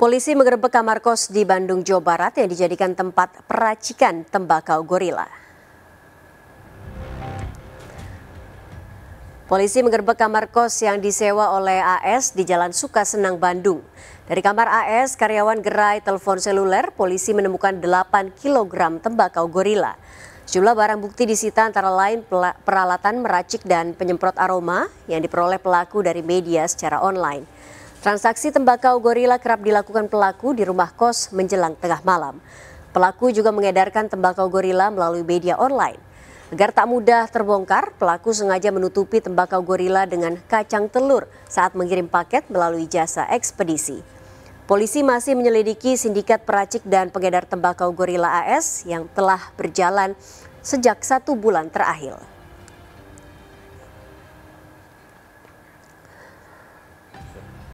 Polisi mengerebek kamar kos di Bandung, Jawa Barat yang dijadikan tempat peracikan tembakau gorila. Polisi mengerebek kamar kos yang disewa oleh AS di Jalan Sukasenang, Bandung. Dari kamar AS, karyawan gerai telepon seluler, polisi menemukan 8 kg tembakau gorila. Jumlah barang bukti disita antara lain peralatan meracik dan penyemprot aroma yang diperoleh pelaku dari media secara online. Transaksi tembakau gorila kerap dilakukan pelaku di rumah kos menjelang tengah malam. Pelaku juga mengedarkan tembakau gorila melalui media online. Agar tak mudah terbongkar, pelaku sengaja menutupi tembakau gorila dengan kacang telur saat mengirim paket melalui jasa ekspedisi. Polisi masih menyelidiki sindikat peracik dan pengedar tembakau gorila AS yang telah berjalan sejak satu bulan terakhir.